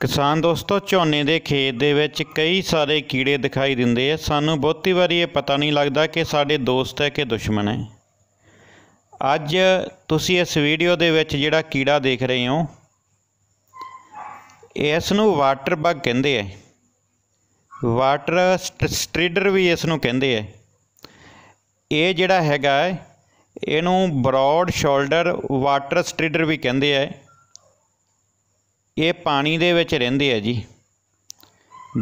ਕਿਸਾਨ ਦੋਸਤੋ ਝੋਨੇ ਦੇ ਖੇਤ ਦੇ ਵਿੱਚ ਕਈ ਸਾਰੇ ਕੀੜੇ ਦਿਖਾਈ ਦਿੰਦੇ ਆ ਸਾਨੂੰ ਬਹੁਤੀ ਵਾਰੀ ਇਹ ਪਤਾ ਨਹੀਂ ਲੱਗਦਾ ਕਿ ਸਾਡੇ ਦੋਸਤ ਹੈ ਕਿ ਦੁਸ਼ਮਣ ਹੈ ਅੱਜ ਤੁਸੀਂ ਇਸ ਵੀਡੀਓ ਦੇ ਵਿੱਚ ਜਿਹੜਾ ਕੀੜਾ ਦੇਖ ਰਹੇ ਹੋ ਇਸ ਨੂੰ ਵਾਟਰ ਬੱਗ ਕਹਿੰਦੇ ਆ ਵਾਟਰ ਸਟ੍ਰੀਡਰ ਵੀ ਇਸ ਨੂੰ ਕਹਿੰਦੇ ਆ ਇਹ ਜਿਹੜਾ ਹੈਗਾ ਇਹਨੂੰ ਬ੍ਰੌਡ ਸ਼ੋਲਡਰ ਵਾਟਰ ਸਟ੍ਰੀਡਰ ਵੀ ਕਹਿੰਦੇ ਆ ਇਹ ਪਾਣੀ ਦੇ ਵਿੱਚ ਰਹਿੰਦੇ ਆ ਜੀ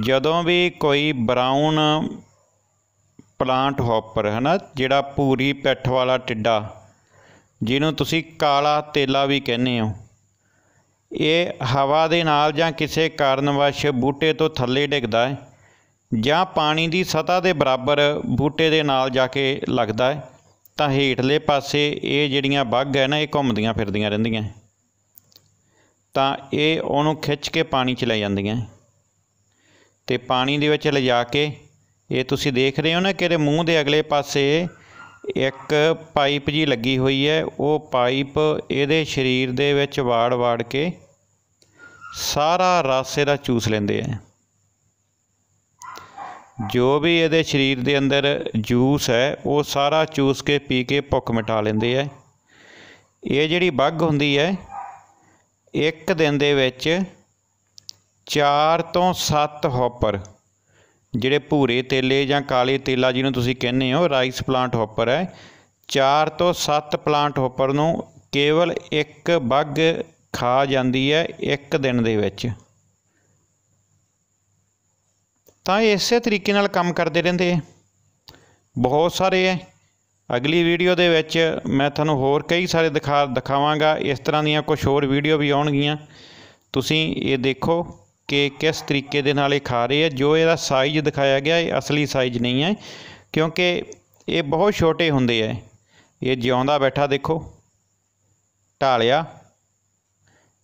ਜਦੋਂ ਵੀ ਕੋਈ ਬਰਾਊਨ ਪਲਾਂਟ ਹੌਪਰ ਹੈ ਨਾ ਜਿਹੜਾ ਪੂਰੀ ਪਿੱਠ ਵਾਲਾ ਟਿੱਡਾ ਜਿਹਨੂੰ ਤੁਸੀਂ ਕਾਲਾ ਤੇਲਾ ਵੀ ਕਹਿੰਦੇ ਹੋ ਇਹ ਹਵਾ ਦੇ ਨਾਲ ਜਾਂ ਕਿਸੇ ਕਾਰਨ ਵਸ਼ ਬੂਟੇ ਤੋਂ ਥੱਲੇ ਡਿੱਗਦਾ ਹੈ ਜਾਂ ਪਾਣੀ ਦੀ ਸਤਾ ਦੇ ਬਰਾਬਰ ਬੂਟੇ ਦੇ ਨਾਲ ਜਾ ਕੇ ਲੱਗਦਾ ਹੈ ਤਾਂ ਹੇਠਲੇ ਪਾਸੇ ਇਹ ਜਿਹੜੀਆਂ ਬੱਗ ਹੈ ਨਾ ਇਹ ਘੁੰਮਦੀਆਂ ਫਿਰਦੀਆਂ ਰਹਿੰਦੀਆਂ ਤਾਂ ਇਹ ਉਹਨੂੰ ਖਿੱਚ ਕੇ ਪਾਣੀ 'ਚ ਲੈ ਜਾਂਦੀਆਂ ਤੇ ਪਾਣੀ ਦੇ ਵਿੱਚ ਲਿਜਾ ਕੇ ਇਹ ਤੁਸੀਂ ਦੇਖ ਰਹੇ ਹੋ ਨਾ ਕਿ ਇਹਦੇ ਮੂੰਹ ਦੇ ਅਗਲੇ ਪਾਸੇ ਇੱਕ ਪਾਈਪ ਜੀ ਲੱਗੀ ਹੋਈ ਹੈ ਉਹ ਪਾਈਪ ਇਹਦੇ ਸਰੀਰ ਦੇ ਵਿੱਚ ਵਾੜ-ਵਾੜ ਕੇ ਸਾਰਾ ਰਸ ਇਹਦਾ ਚੂਸ ਲੈਂਦੇ ਆ ਜੋ ਵੀ ਇਹਦੇ ਸਰੀਰ ਦੇ ਅੰਦਰ ਜੂਸ ਹੈ ਉਹ ਸਾਰਾ ਚੂਸ ਕੇ ਪੀ ਕੇ ਭੁੱਖ ਮਿਟਾ ਲੈਂਦੇ ਆ ਇਹ ਜਿਹੜੀ ਬੱਗ ਹੁੰਦੀ ਹੈ ਇੱਕ ਦਿਨ ਦੇ ਵਿੱਚ 4 ਤੋਂ 7 ਹੌਪਰ ਜਿਹੜੇ ਭੂਰੇ ਤੇਲੇ ਜਾਂ ਕਾਲੇ ਤੇਲਾ ਜਿਹਨੂੰ ਤੁਸੀਂ ਕਹਿੰਦੇ ਹੋ ਰਾਈਸ ਪਲਾਂਟ ਹੌਪਰ ਹੈ 4 ਤੋਂ 7 ਪਲਾਂਟ ਹੌਪਰ ਨੂੰ ਕੇਵਲ ਇੱਕ ਬੱਗ ਖਾ ਜਾਂਦੀ ਹੈ ਇੱਕ ਦਿਨ ਦੇ ਵਿੱਚ ਤਾਂ ਇਸੇ ਤਰੀਕੇ ਨਾਲ ਕੰਮ ਕਰਦੇ ਰਹਿੰਦੇ ਬਹੁਤ ਸਾਰੇ ਹੈ ਅਗਲੀ ਵੀਡੀਓ ਦੇ ਵਿੱਚ ਮੈਂ ਤੁਹਾਨੂੰ ਹੋਰ ਕਈ ਸਾਰੇ ਦਿਖਾ ਦਿਖਾਵਾਂਗਾ ਇਸ ਤਰ੍ਹਾਂ ਦੀਆਂ ਕੁਝ ਹੋਰ ਵੀਡੀਓ ਵੀ ਆਉਣਗੀਆਂ ਤੁਸੀਂ ਇਹ ਦੇਖੋ ਕਿ ਕਿਸ ਤਰੀਕੇ ਦੇ ਨਾਲ ਇਹ ਖਾ ਰਹੇ ਆ ਜੋ ਇਹਦਾ ਸਾਈਜ਼ ਦਿਖਾਇਆ ਗਿਆ ਇਹ ਅਸਲੀ ਸਾਈਜ਼ ਨਹੀਂ ਹੈ ਕਿਉਂਕਿ ਇਹ ਬਹੁਤ ਛੋਟੇ ਹੁੰਦੇ ਆ ਇਹ ਜਿਉਂਦਾ ਬੈਠਾ ਦੇਖੋ ਢਾਲਿਆ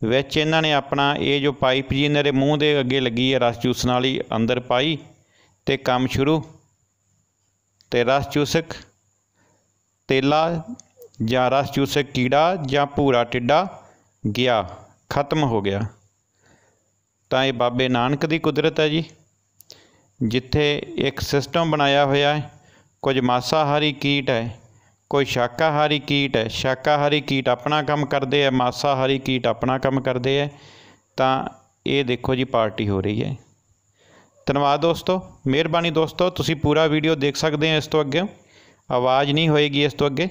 ਵਿੱਚ ਇਹਨਾਂ ਨੇ ਆਪਣਾ ਇਹ ਜੋ ਪਾਈਪ ਜੀ ਇਹਨਾਂ ਦੇ ਮੂੰਹ ਦੇ ਅੱਗੇ ਲੱਗੀ ਹੈ ਰਸ ਚੂਸਣ ਵਾਲੀ ਅੰਦਰ ਪਾਈ ਤੇ ਕੰਮ ਸ਼ੁਰੂ ਤੇ ਰਸ ਚੂਸਕ ਤੇਲਾ ਜਾਂ ਰਸ ਚੂਸਕ ਕੀੜਾ ਜਾਂ ਪੂਰਾ ਟਿੱਡਾ ਗਿਆ ਖਤਮ ਹੋ ਗਿਆ ਤਾਂ ਇਹ ਬਾਬੇ ਨਾਨਕ ਦੀ ਕੁਦਰਤ ਹੈ ਜੀ ਜਿੱਥੇ ਇੱਕ ਸਿਸਟਮ ਬਣਾਇਆ ਹੋਇਆ ਹੈ ਕੁਝ ਮਾਸਾਹਾਰੀ ਕੀਟ ਹੈ ਕੋਈ ਸ਼ਾਕਾਹਾਰੀ ਕੀਟ ਹੈ ਸ਼ਾਕਾਹਾਰੀ ਕੀਟ ਆਪਣਾ ਕੰਮ ਕਰਦੇ ਹੈ ਮਾਸਾਹਾਰੀ ਕੀਟ ਆਪਣਾ ਕੰਮ ਕਰਦੇ ਹੈ ਤਾਂ ਇਹ ਦੇਖੋ ਜੀ ਪਾਰਟੀ ਹੋ ਰਹੀ ਹੈ ਧੰਨਵਾਦ ਦੋਸਤੋ ਮਿਹਰਬਾਨੀ ਦੋਸਤੋ ਤੁਸੀਂ ਪੂਰਾ ਵੀਡੀਓ ਦੇਖ ਸਕਦੇ ਹੋ ਇਸ ਤੋਂ ਅੱਗੇ ਆਵਾਜ਼ ਨਹੀਂ ਹੋਏਗੀ ਇਸ ਤੋਂ ਅੱਗੇ